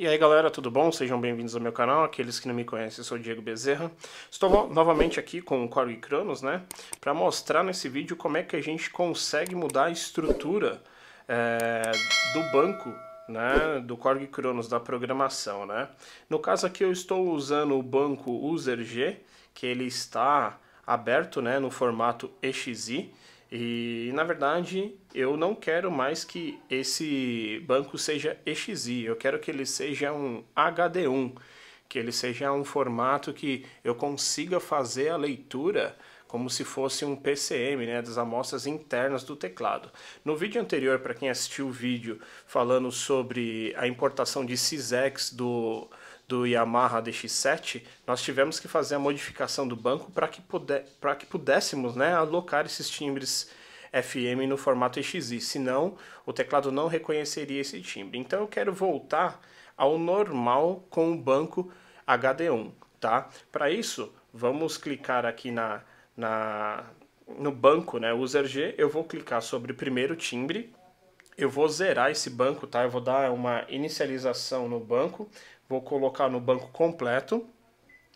E aí galera, tudo bom? Sejam bem-vindos ao meu canal. Aqueles que não me conhecem, eu sou o Diego Bezerra. Estou novamente aqui com o Corg Cronos, né? Para mostrar nesse vídeo como é que a gente consegue mudar a estrutura é, do banco né, do Corg Cronos, da programação. Né? No caso aqui eu estou usando o banco UserG, que ele está aberto né, no formato EXI, e na verdade, eu não quero mais que esse banco seja EXI, eu quero que ele seja um HD1, que ele seja um formato que eu consiga fazer a leitura como se fosse um PCM, né, das amostras internas do teclado. No vídeo anterior, para quem assistiu o vídeo falando sobre a importação de SysX do do Yamaha DX7, nós tivemos que fazer a modificação do banco para que, puder, que pudéssemos né, alocar esses timbres FM no formato EXI, senão o teclado não reconheceria esse timbre. Então eu quero voltar ao normal com o banco HD1, tá? Para isso, vamos clicar aqui na, na, no banco, né, user G, eu vou clicar sobre o primeiro timbre, eu vou zerar esse banco, tá? Eu vou dar uma inicialização no banco, vou colocar no banco completo,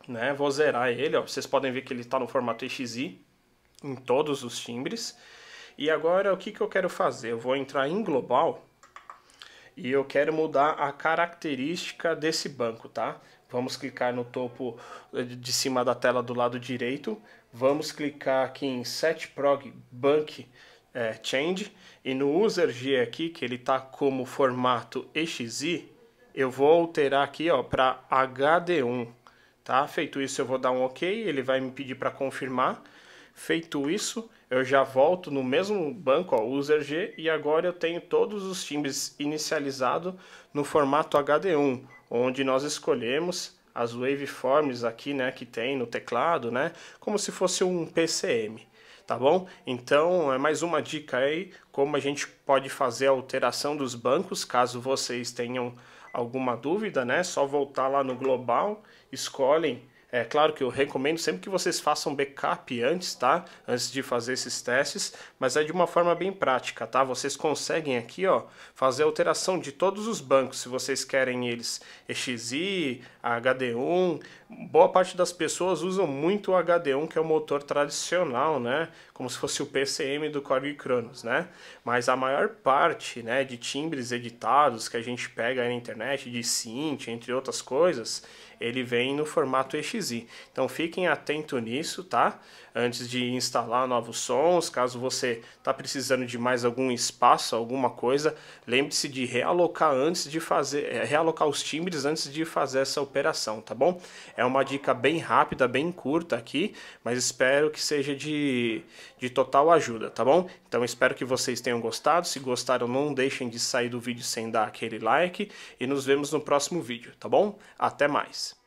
né? Vou zerar ele, ó. Vocês podem ver que ele está no formato EXI em todos os timbres. E agora o que, que eu quero fazer? Eu vou entrar em global e eu quero mudar a característica desse banco, tá? Vamos clicar no topo eh, de cima da tela do lado direito, vamos clicar aqui em Set Prog Bank é, change e no userg aqui que ele está como formato exi eu vou alterar aqui ó para hd1 tá feito isso eu vou dar um ok ele vai me pedir para confirmar feito isso eu já volto no mesmo banco ó userg e agora eu tenho todos os times inicializado no formato hd1 onde nós escolhemos as waveforms aqui né que tem no teclado né como se fosse um pcm tá bom? Então é mais uma dica aí como a gente pode fazer a alteração dos bancos, caso vocês tenham alguma dúvida, né? Só voltar lá no global, escolhem é claro que eu recomendo sempre que vocês façam backup antes, tá? Antes de fazer esses testes, mas é de uma forma bem prática, tá? Vocês conseguem aqui, ó, fazer alteração de todos os bancos, se vocês querem eles EXI, HD1. Boa parte das pessoas usam muito o HD1, que é o motor tradicional, né? Como se fosse o PCM do Korg Cronos, né? Mas a maior parte, né, de timbres editados que a gente pega aí na internet, de synth, entre outras coisas, ele vem no formato EXI então fiquem atento nisso, tá? Antes de instalar novos sons, caso você está precisando de mais algum espaço, alguma coisa, lembre-se de realocar antes de fazer, eh, realocar os timbres antes de fazer essa operação, tá bom? É uma dica bem rápida, bem curta aqui, mas espero que seja de, de total ajuda, tá bom? Então espero que vocês tenham gostado. Se gostaram, não deixem de sair do vídeo sem dar aquele like e nos vemos no próximo vídeo, tá bom? Até mais!